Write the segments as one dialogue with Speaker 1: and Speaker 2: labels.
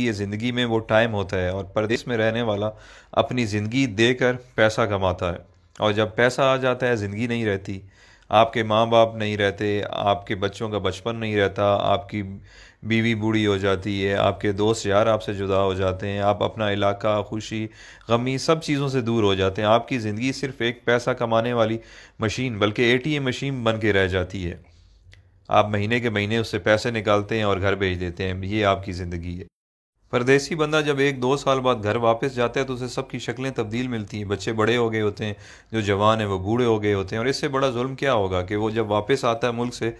Speaker 1: ये ज़िंदगी में वो टाइम होता है और परदेश में रहने वाला अपनी ज़िंदगी देकर पैसा कमाता है और जब पैसा आ जाता है ज़िंदगी नहीं रहती आपके माँ बाप नहीं रहते आपके बच्चों का बचपन नहीं रहता आपकी बीवी बूढ़ी हो जाती है आपके दोस्त यार आपसे जुदा हो जाते हैं आप अपना इलाका खुशी गमी सब चीज़ों से दूर हो जाते हैं आपकी ज़िंदगी सिर्फ एक पैसा कमाने वाली मशीन बल्कि एम मशीन बन के रह जाती है आप महीने के महीने उससे पैसे निकालते हैं और घर भेज देते हैं ये आपकी ज़िंदगी है परदेसी बंदा जब एक दो साल बाद घर वापस जाता है तो उसे सबकी शक्लें तब्दील मिलती हैं बच्चे बड़े हो गए होते हैं जो जवान हैं वो बूढ़े हो गए होते हैं और इससे बड़ा जुल्म क्या होगा कि वो जब वापस आता है मुल्क से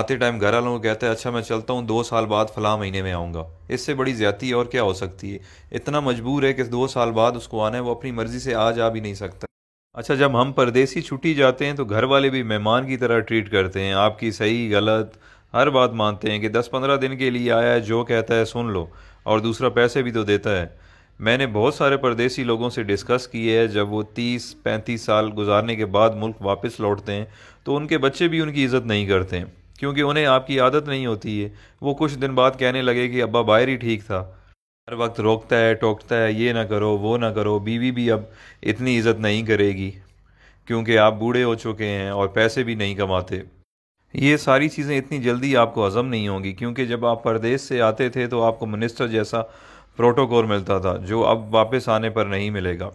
Speaker 1: आते टाइम घर वालों को कहता है अच्छा मैं चलता हूँ दो साल बाद फला महीने में आऊँगा इससे बड़ी ज्यादा और क्या हो सकती है इतना मजबूर है कि दो साल बाद उसको आना है वो अपनी मर्ज़ी से आ जा भी नहीं सकता अच्छा जब हम परदेसी छुट्टी जाते हैं तो घर वाले भी मेहमान की तरह ट्रीट करते हैं आपकी सही गलत हर बात मानते हैं कि दस पंद्रह दिन के लिए आया है जो कहता है सुन लो और दूसरा पैसे भी तो देता है मैंने बहुत सारे परदेसी लोगों से डिस्कस किए हैं जब वो तीस पैंतीस साल गुजारने के बाद मुल्क वापस लौटते हैं तो उनके बच्चे भी उनकी इज़्ज़त नहीं करते हैं क्योंकि उन्हें आपकी आदत नहीं होती है वो कुछ दिन बाद कहने लगे कि अब्बा बाहर ही ठीक था हर वक्त रोकता है टोकता है ये ना करो वो ना करो बीवी भी अब इतनी इज़्ज़त नहीं करेगी क्योंकि आप बूढ़े हो चुके हैं और पैसे भी नहीं कमाते ये सारी चीज़ें इतनी जल्दी आपको हज़म नहीं होंगी क्योंकि जब आप परदेश से आते थे तो आपको मिनिस्टर जैसा प्रोटोकॉल मिलता था जो अब वापस आने पर नहीं मिलेगा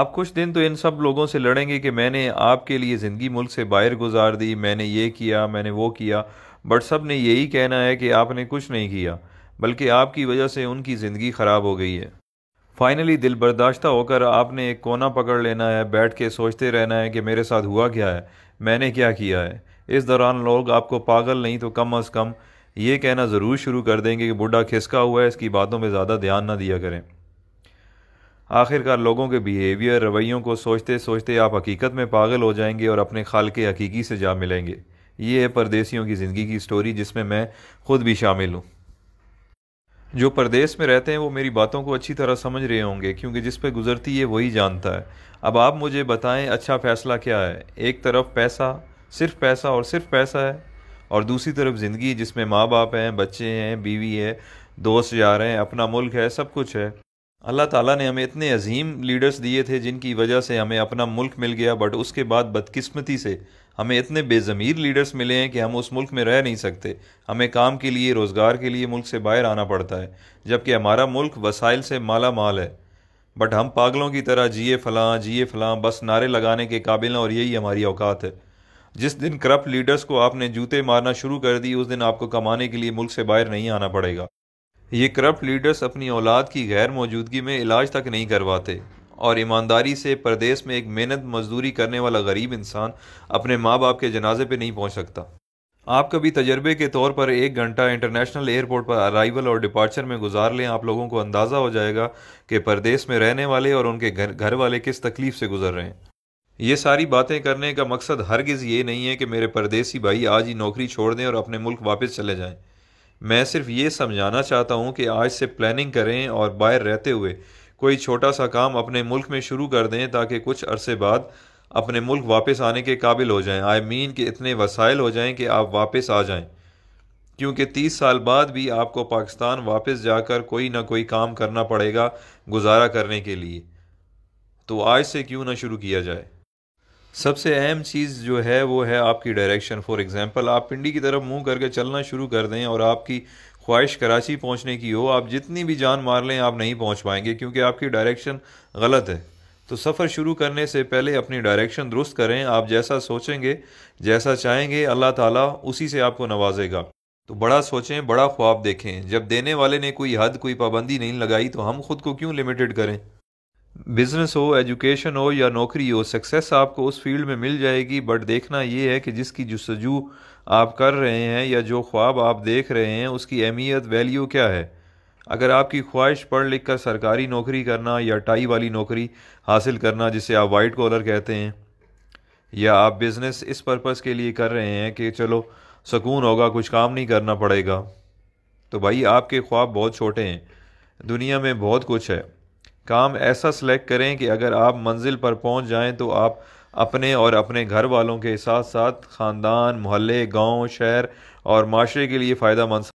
Speaker 1: आप कुछ दिन तो इन सब लोगों से लड़ेंगे कि मैंने आपके लिए ज़िंदगी मुल्क से बाहर गुजार दी मैंने ये किया मैंने वो किया बट सब ने यही कहना है कि आपने कुछ नहीं किया बल्कि आपकी वजह से उनकी ज़िंदगी ख़राब हो गई है फाइनली दिल बर्दाश्ता होकर आपने एक कोना पकड़ लेना है बैठ के सोचते रहना है कि मेरे साथ हुआ क्या है मैंने क्या किया है इस दौरान लोग आपको पागल नहीं तो कम अज़ कम ये कहना ज़रूर शुरू कर देंगे कि बूढ़ा खिसका हुआ है इसकी बातों में ज़्यादा ध्यान ना दिया करें आखिरकार लोगों के बिहेवियर रवैयों को सोचते सोचते आप हकीकत में पागल हो जाएंगे और अपने खाल के हकीकी से जा मिलेंगे ये है परदेसियों की ज़िंदगी की स्टोरी जिसमें मैं ख़ुद भी शामिल हूँ जो परदेस में रहते हैं वो मेरी बातों को अच्छी तरह समझ रहे होंगे क्योंकि जिस पर गुजरती है वही जानता है अब आप मुझे बताएं अच्छा फ़ैसला क्या है एक तरफ पैसा सिर्फ पैसा और सिर्फ पैसा है और दूसरी तरफ ज़िंदगी जिसमें माँ बाप हैं बच्चे हैं बीवी है दोस्त यार हैं अपना मुल्क है सब कुछ है अल्लाह ताला ने हमें इतने अजीम लीडर्स दिए थे जिनकी वजह से हमें अपना मुल्क मिल गया बट उसके बाद बदकिस्मती से हमें इतने बेज़मीर लीडर्स मिले हैं कि हम उस मुल्क में रह नहीं सकते हमें काम के लिए रोज़गार के लिए मुल्क से बाहर आना पड़ता है जबकि हमारा मुल्क वसाइल से माला माल है बट हम पागलों की तरह जिए फलां जिए फलां बस नारे लगाने के काबिल हैं और यही हमारी औकात है जिस दिन करप्ट लीडर्स को आपने जूते मारना शुरू कर दिए उस दिन आपको कमाने के लिए मुल्क से बाहर नहीं आना पड़ेगा ये करप्ट लीडर्स अपनी औलाद की गैर मौजूदगी में इलाज तक नहीं करवाते और ईमानदारी से प्रदेश में एक मेहनत मजदूरी करने वाला गरीब इंसान अपने माँ बाप के जनाजे पर नहीं पहुँच सकता आप कभी तजर्बे के तौर पर एक घंटा इंटरनेशनल एयरपोर्ट पर अराइवल और डिपार्चर में गुजार लें आप लोगों को अंदाज़ा हो जाएगा कि प्रदेश में रहने वाले और उनके घर घर वाले किस तकलीफ़ से गुजर रहे हैं ये सारी बातें करने का मकसद हरगिज़ ये नहीं है कि मेरे परदेसी भाई आज ही नौकरी छोड़ दें और अपने मुल्क वापस चले जाएं। मैं सिर्फ ये समझाना चाहता हूँ कि आज से प्लानिंग करें और बाहर रहते हुए कोई छोटा सा काम अपने मुल्क में शुरू कर दें ताकि कुछ अरसे बाद अपने मुल्क वापस आने के काबिल हो जाएं आई मीन कि इतने वसाइल हो जाएं कि आप वापस आ जाएं क्योंकि तीस साल बाद भी आपको पाकिस्तान वापस जाकर कोई ना कोई काम करना पड़ेगा गुजारा करने के लिए तो आज से क्यों ना शुरू किया जाए सबसे अहम चीज़ जो है वो है आपकी डायरेक्शन फॉर एग्ज़ाम्पल आप पिंडी की तरफ मुंह करके चलना शुरू कर दें और आपकी ख्वाहिश कराची पहुंचने की हो आप जितनी भी जान मार लें आप नहीं पहुंच पाएंगे क्योंकि आपकी डायरेक्शन गलत है तो सफ़र शुरू करने से पहले अपनी डायरेक्शन दुरुस्त करें आप जैसा सोचेंगे जैसा चाहेंगे अल्लाह ताला उसी से आपको नवाजेगा तो बड़ा सोचें बड़ा ख्वाब देखें जब देने वाले ने कोई हद कोई पाबंदी नहीं लगाई तो हम खुद को क्यों लिमिटेड करें बिजनेस हो एजुकेशन हो या नौकरी हो सक्सेस आपको उस फील्ड में मिल जाएगी बट देखना ये है कि जिसकी जस्तजू आप कर रहे हैं या जो ख्वाब आप देख रहे हैं उसकी अहमियत वैल्यू क्या है अगर आपकी ख्वाहिश पढ़ लिख कर सरकारी नौकरी करना या टाई वाली नौकरी हासिल करना जिसे आप वाइट कॉलर कहते हैं या आप बिज़नेस इस पर्पज़ के लिए कर रहे हैं कि चलो सुकून होगा कुछ काम नहीं करना पड़ेगा तो भाई आपके ख्वाब बहुत छोटे हैं दुनिया में बहुत कुछ है काम ऐसा सिलेक्ट करें कि अगर आप मंजिल पर पहुंच जाएं तो आप अपने और अपने घर वालों के साथ साथ ख़ानदान मोहल्ले गांव शहर और माशरे के लिए फ़ायदा मंद